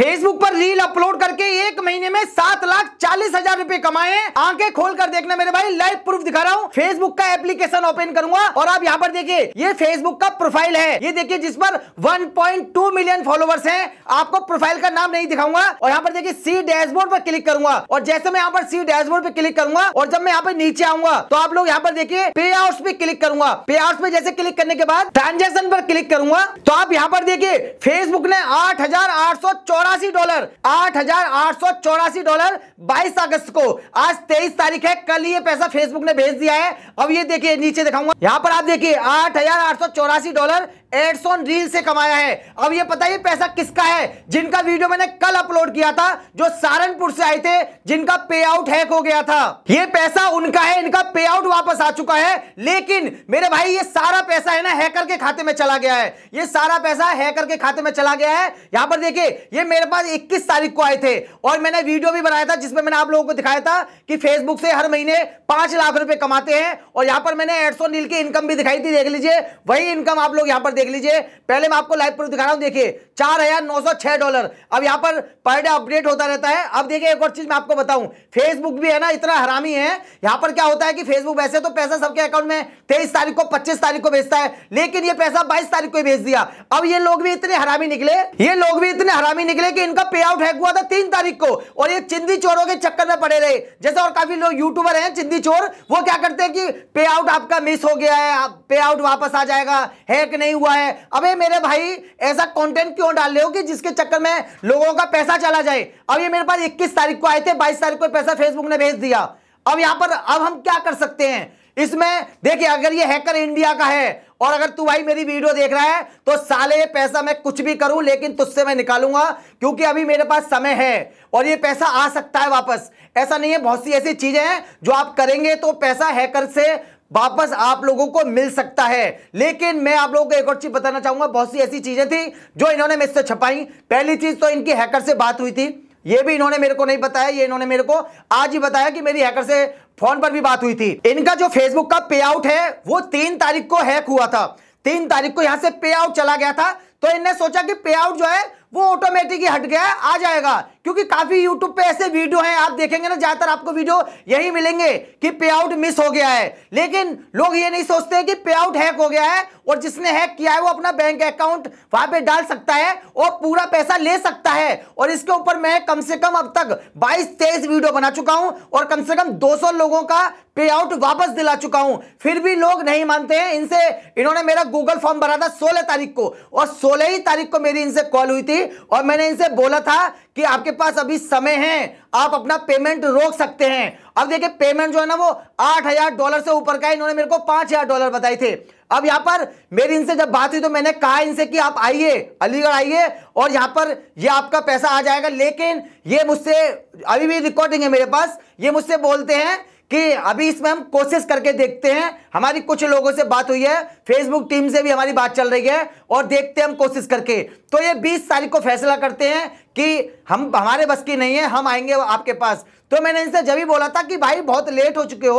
Facebook पर reel upload करके एक महीने में सात लाख चालीस हजार रूपए कमाए आंखें खोल कर देखना मेरे भाई लाइव प्रूफ दिखा रहा हूँ फेसबुक का एप्लीकेशन ओपन करूंगा और आप यहाँ पर देखिए ये फेसबुक का प्रोफाइल है ये देखिए जिस पर 1.2 मिलियन फॉलोवर्स हैं आपको प्रोफाइल का नाम नहीं दिखाऊंगा और यहाँ पर देखिए सी डैशबोर्ड पर क्लिक करूंगा और जैसे मैं यहाँ पर सी डैशबोर्ड पर क्लिक करूंगा और जब मैं यहाँ पर नीचे आऊंगा तो आप लोग यहाँ पर देखिए पे आउट पे क्लिक करूंगा पे आउट पे जैसे क्लिक करने के बाद ट्रांजेक्शन पर क्लिक करूंगा तो आप यहाँ पर देखिए फेसबुक ने आठ हजार आठ सौ चौरा चौरासी डॉलर आठ हजार आठ सौ चौरासी डॉलर बाईस अगस्त को आज तेईस तारीख है कल ये पैसा फेसबुक ने भेज दिया है अब ये देखिए नीचे दिखाऊंगा यहाँ पर आप देखिए आठ हजार आठ सौ चौरासी डॉलर एडसोन रील से कमाया है अब ये पता है पैसा किसका है जिनका वीडियो मैंने कल अपलोड किया था जो सहारनपुर से आए थे जिनका पे आउट हैक हो गया था ये पैसा उनका है इनका पे आउट वापस आ चुका है लेकिन मेरे भाई ये सारा पैसा है ना हैकर के खाते में चला गया है ये सारा पैसा हैकर के खाते में चला गया है यहां पर देखिए ये मेरे मेरे पास 21 तारीख को आए थे और मैंने वीडियो भी बनाया था जिसमें मैंने आप लोगों को दिखाया था कि फेसबुक से हर महीने पांच लाख रुपए कमाते हैं और यहां पर मैंने एड्सो नील की इनकम भी दिखाई थी देख लीजिए वही इनकम आप लोग यहां पर देख लीजिए पहले मैं आपको लाइव प्रूफ दिखा रहा हूं देखिए चार डॉलर अब यहां पर पर डे अपडेट होता रहता है अब देखिए एक और चीज मैं आपको बताऊं फेसबुक भी है ना इतना हरामी है यहां पर क्या होता है कि फेसबुक वैसे तो पैसा सबके अकाउंट में तेईस तारीख को पच्चीस तारीख को भेजता है लेकिन यह पैसा बाईस तारीख को भेज दिया अब ये लोग भी इतने हरामी निकले ये लोग भी इतने हरामी निकले निकले कि इनका पे आउट हैक हुआ था तीन तारीख को और ये चिंदी चोरों के चक्कर में पड़े रहे जैसे और काफी लोग यूट्यूबर हैं चिंदी चोर वो क्या करते हैं कि पे आउट आपका मिस हो गया है पे आउट वापस आ जाएगा हैक नहीं हुआ है अबे मेरे भाई ऐसा कॉन्टेंट क्यों डाल रहे हो कि जिसके चक्कर में लोगों का पैसा चला जाए अब ये मेरे पास इक्कीस तारीख को आए थे बाईस तारीख को पैसा फेसबुक ने भेज दिया अब यहां पर अब हम क्या कर सकते हैं इसमें देखिए अगर ये हैकर इंडिया का है और अगर तू भाई मेरी वीडियो देख रहा है तो साले ये पैसा मैं कुछ भी करूं लेकिन तुझसे मैं निकालूंगा क्योंकि अभी मेरे पास समय है और ये पैसा आ सकता है वापस ऐसा नहीं है बहुत सी ऐसी चीजें हैं जो आप करेंगे तो पैसा हैकर से वापस आप लोगों को मिल सकता है लेकिन मैं आप लोगों को एक और चीज बताना चाहूंगा बहुत सी ऐसी चीजें थी जो इन्होंने से छपाई पहली चीज तो इनकी हैकर से बात हुई थी ये भी इन्होंने मेरे को नहीं बताया ये इन्होंने मेरे को आज ही बताया कि मेरी हैकर से फोन पर भी बात हुई थी इनका जो फेसबुक का पे आउट है वो तीन तारीख को हैक हुआ था तीन तारीख को यहां से पे आउट चला गया था तो इनने सोचा कि पे आउट जो है वो ऑटोमेटिक ही हट गया आ जाएगा क्योंकि काफी YouTube पे ऐसे वीडियो हैं आप देखेंगे ना ज्यादातर आपको वीडियो यही मिलेंगे कि पे आउट मिस हो गया है लेकिन लोग ये नहीं सोचते कि पे आउट हैक हो गया है और जिसने हैक किया है वो अपना बैंक अकाउंट वहां पे डाल सकता है और पूरा पैसा ले सकता है और इसके ऊपर मैं कम से कम अब तक बाईस तेईस वीडियो बना चुका हूं और कम से कम 200 लोगों का पे आउट वापस दिला चुका हूं फिर भी लोग नहीं मानते हैं इनसे इन्होंने मेरा गूगल फॉर्म भरा था सोलह तारीख को और सोलह ही तारीख को मेरी इनसे कॉल हुई थी और मैंने इनसे बोला था कि आपके पास अभी समय है आप अपना पेमेंट रोक सकते हैं अब देखिए पेमेंट जो है ना वो आठ हजार डॉलर से ऊपर का इन्होंने मेरे को पांच हजार डॉलर बताए थे अब यहां पर मेरी इनसे जब बात हुई तो मैंने कहा इनसे कि आप आइए अलीगढ़ आइए और यहां पर ये आपका पैसा आ जाएगा लेकिन ये मुझसे अभी भी रिकॉर्डिंग है मेरे पास ये मुझसे बोलते हैं कि अभी इसमें हम कोशिश करके देखते हैं हमारी कुछ लोगों से बात हुई है फेसबुक टीम से भी हमारी बात चल रही है और देखते हैं हम कोशिश करके तो ये 20 तारीख को फैसला करते हैं कि हम हमारे बस की नहीं है हम आएंगे आपके पास तो मैंने इनसे जब ही बोला था कि भाई बहुत लेट हो चुके हो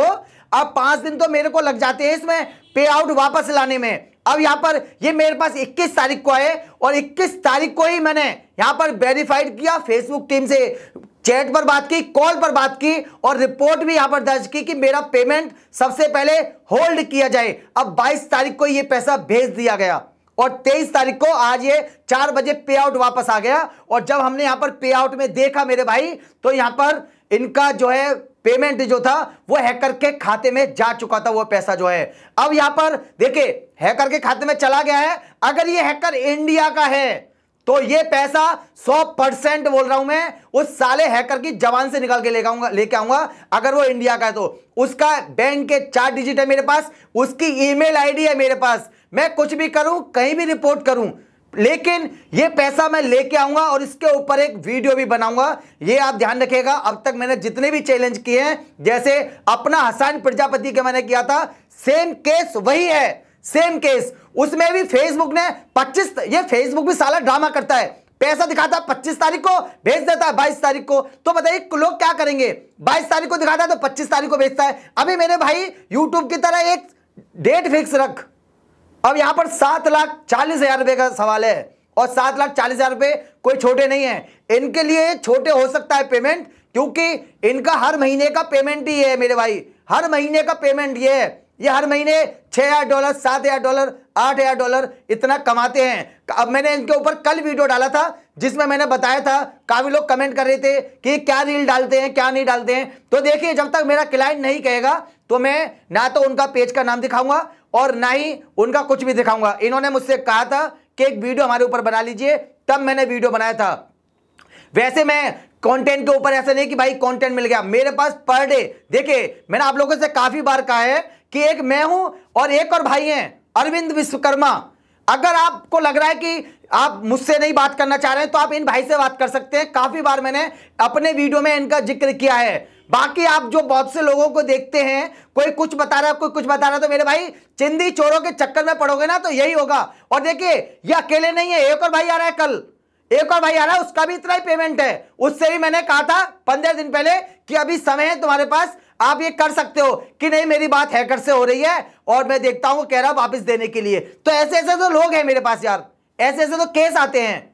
अब पाँच दिन तो मेरे को लग जाते हैं इसमें पे आउट वापस लाने में अब यहाँ पर ये मेरे पास 21 तारीख को आए और 21 तारीख को ही मैंने यहाँ पर वेरीफाइड किया फेसबुक टीम से चैट पर बात की कॉल पर बात की और रिपोर्ट भी यहां पर दर्ज की कि मेरा पेमेंट सबसे पहले होल्ड किया जाए अब 22 तारीख को यह पैसा भेज दिया गया और 23 तारीख को आज ये चार बजे पे आउट वापस आ गया और जब हमने यहां पर पे आउट में देखा मेरे भाई तो यहां पर इनका जो है पेमेंट जो था वो हैकर के खाते में जा चुका था वो पैसा जो है अब यहां पर देखिए हैकर के खाते में चला गया है अगर ये हैकर इंडिया का है तो ये पैसा 100 परसेंट बोल रहा हूं मैं उस साले हैकर की जवान से निकल के लेकर आऊंगा लेके आऊंगा अगर वो इंडिया का है तो उसका बैंक के चार डिजिट है मेरे पास उसकी ईमेल आईडी है मेरे पास मैं कुछ भी करूं कहीं भी रिपोर्ट करूं लेकिन ये पैसा मैं लेके आऊंगा और इसके ऊपर एक वीडियो भी बनाऊंगा ये आप ध्यान रखिएगा अब तक मैंने जितने भी चैलेंज किए हैं जैसे अपना हसान प्रजापति के मैंने किया था सेम केस वही है सेम केस उसमें भी फेसबुक ने 25 ये फेसबुक भी साला ड्रामा करता है पैसा दिखाता है पच्चीस तारीख को भेज देता है बाईस तारीख को तो बताइए लोग क्या करेंगे बाईस तारीख को दिखाता है तो पच्चीस तारीख को भेजता है अभी मेरे भाई यूट्यूब की तरह एक डेट फिक्स रख अब यहां पर सात लाख चालीस हजार रुपए का सवाल है और सात लाख चालीस हजार रुपए कोई छोटे नहीं है इनके लिए छोटे हो सकता है पेमेंट क्योंकि इनका हर महीने का पेमेंट ही है मेरे भाई हर महीने का पेमेंट ये है ये हर महीने छह हजार डॉलर सात हजार डॉलर आठ हजार डॉलर इतना कमाते हैं अब मैंने इनके ऊपर कल वीडियो डाला था जिसमें मैंने बताया था काफ़ी लोग कमेंट कर रहे थे कि क्या रील डालते हैं क्या नहीं डालते हैं तो देखिए जब तक मेरा क्लाइंट नहीं कहेगा तो मैं ना तो उनका पेज का नाम दिखाऊंगा और ना ही उनका कुछ भी दिखाऊंगा इन्होंने मुझसे कहा था कि एक वीडियो हमारे ऊपर बना लीजिए तब मैंने वीडियो बनाया था वैसे मैं कंटेंट के ऊपर ऐसा नहीं कि भाई कंटेंट मिल गया मेरे पास पर डे देखिए मैंने आप लोगों से काफ़ी बार कहा है कि एक मैं हूं और एक और भाई हैं अरविंद विश्वकर्मा अगर आपको लग रहा है कि आप मुझसे नहीं बात करना चाह रहे हैं तो आप इन भाई से बात कर सकते हैं काफ़ी बार मैंने अपने वीडियो में इनका जिक्र किया है बाकी आप जो बहुत से लोगों को देखते हैं कोई कुछ बता रहा है कोई कुछ बता रहा है तो मेरे भाई चिंदी चोरों के चक्कर में पड़ोगे ना तो यही होगा और देखिए ये अकेले नहीं है एक और भाई आ रहा है कल एक और भाई आ रहा है उसका भी इतना ही पेमेंट है उससे भी मैंने कहा था पंद्रह दिन पहले कि अभी समय है तुम्हारे पास आप ये कर सकते हो कि नहीं मेरी बात हैकर से हो रही है और मैं देखता हूं कह रहा वापस देने के लिए तो ऐसे ऐसे तो लोग हैं मेरे पास यार ऐसे ऐसे तो केस आते हैं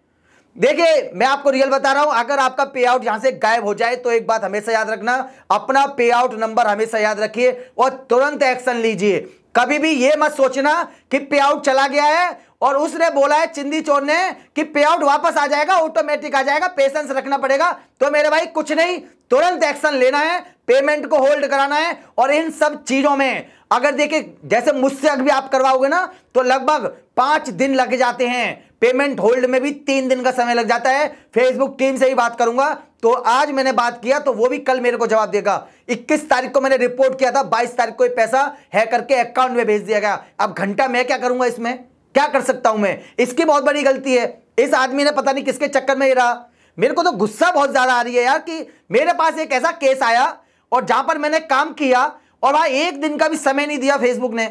देखिए मैं आपको रियल बता रहा हूं अगर आपका पे आउट यहां से गायब हो जाए तो एक बात हमेशा याद रखना अपना पे आउट नंबर हमेशा याद रखिए और तुरंत एक्शन लीजिए कभी भी यह मत सोचना कि पे आउट चला गया है और उसने बोला है चिंदी चोर ने कि पे आउट वापस आ जाएगा ऑटोमेटिक आ जाएगा पेशेंस रखना पड़ेगा तो मेरे भाई कुछ नहीं तुरंत एक्शन लेना है पेमेंट को होल्ड कराना है और इन सब चीज़ों में अगर देखिए जैसे मुझसे अगर आप करवाओगे ना तो लगभग पांच दिन लग जाते हैं पेमेंट होल्ड में भी तीन दिन का समय लग जाता है फेसबुक टीम से ही बात करूंगा तो आज मैंने बात किया तो वो भी कल मेरे को जवाब देगा 21 तारीख को मैंने रिपोर्ट किया था 22 तारीख को ये पैसा है करके अकाउंट में भेज दिया गया अब घंटा मैं क्या करूंगा इसमें क्या कर सकता हूं मैं इसकी बहुत बड़ी गलती है इस आदमी ने पता नहीं किसके चक्कर में ही रहा मेरे को तो गुस्सा बहुत ज्यादा आ रही है यार कि मेरे पास एक ऐसा केस आया और जहां पर मैंने काम किया और वहां एक दिन का भी समय नहीं दिया फेसबुक ने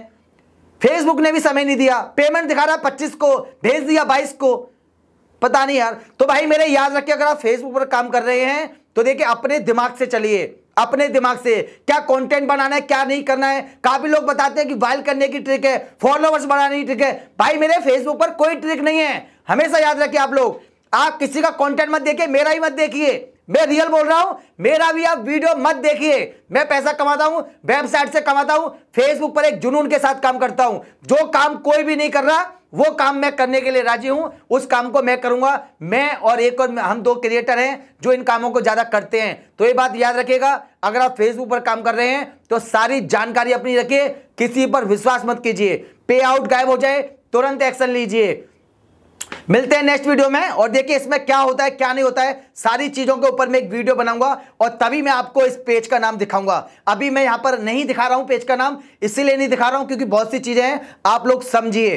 फेसबुक ने भी समय नहीं दिया पेमेंट दिखा रहा है पच्चीस को भेज दिया बाईस को पता नहीं यार तो भाई मेरे याद रखिए अगर आप फेसबुक पर काम कर रहे हैं तो देखिए अपने दिमाग से चलिए अपने दिमाग से क्या कंटेंट बनाना है क्या नहीं करना है काफी लोग बताते हैं कि वायल करने की ट्रिक है फॉलोवर्स बनाने की ट्रिक है भाई मेरे फेसबुक पर कोई ट्रिक नहीं है हमेशा याद रखिए आप लोग आप किसी का कंटेंट मत देखिए मेरा ही मत देखिए मैं रियल बोल रहा हूं मेरा भी आप वीडियो मत देखिए मैं पैसा कमाता हूं वेबसाइट से कमाता हूं फेसबुक पर एक जुनून के साथ काम करता हूं जो काम कोई भी नहीं कर रहा वो काम मैं करने के लिए राजी हूं उस काम को मैं करूंगा मैं और एक और हम दो क्रिएटर हैं जो इन कामों को ज़्यादा करते हैं तो ये बात याद रखिएगा अगर आप फेसबुक पर काम कर रहे हैं तो सारी जानकारी अपनी रखिए किसी पर विश्वास मत कीजिए पे आउट गायब हो जाए तुरंत एक्शन लीजिए मिलते हैं नेक्स्ट वीडियो में और देखिए इसमें क्या होता है क्या नहीं होता है सारी चीज़ों के ऊपर मैं एक वीडियो बनाऊंगा और तभी मैं आपको इस पेज का नाम दिखाऊंगा अभी मैं यहाँ पर नहीं दिखा रहा हूँ पेज का नाम इसीलिए नहीं दिखा रहा हूँ क्योंकि बहुत सी चीज़ें हैं आप लोग समझिए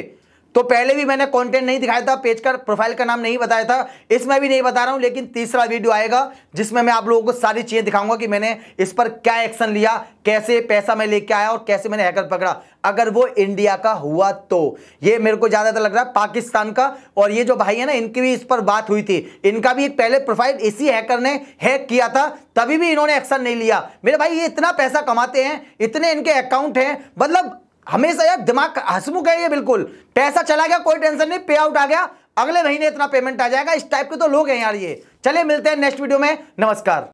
तो पहले भी मैंने कंटेंट नहीं दिखाया था पेज का प्रोफाइल का नाम नहीं बताया था इसमें भी नहीं बता रहा हूं लेकिन तीसरा वीडियो आएगा जिसमें मैं आप लोगों को सारी चीज़ें दिखाऊंगा कि मैंने इस पर क्या एक्शन लिया कैसे पैसा मैं लेके आया और कैसे मैंने हैकर पकड़ा अगर वो इंडिया का हुआ तो ये मेरे को ज़्यादातर लग रहा है पाकिस्तान का और ये जो भाई है ना इनकी भी इस पर बात हुई थी इनका भी पहले प्रोफाइल इसी हैकर ने हैक किया था तभी भी इन्होंने एक्शन नहीं लिया मेरे भाई ये इतना पैसा कमाते हैं इतने इनके अकाउंट हैं मतलब हमेशा यार दिमाग हसमुख है ये बिल्कुल पैसा चला गया कोई टेंशन नहीं पे आउट आ गया अगले महीने इतना पेमेंट आ जाएगा इस टाइप के तो लोग हैं यार ये चलिए मिलते हैं नेक्स्ट वीडियो में नमस्कार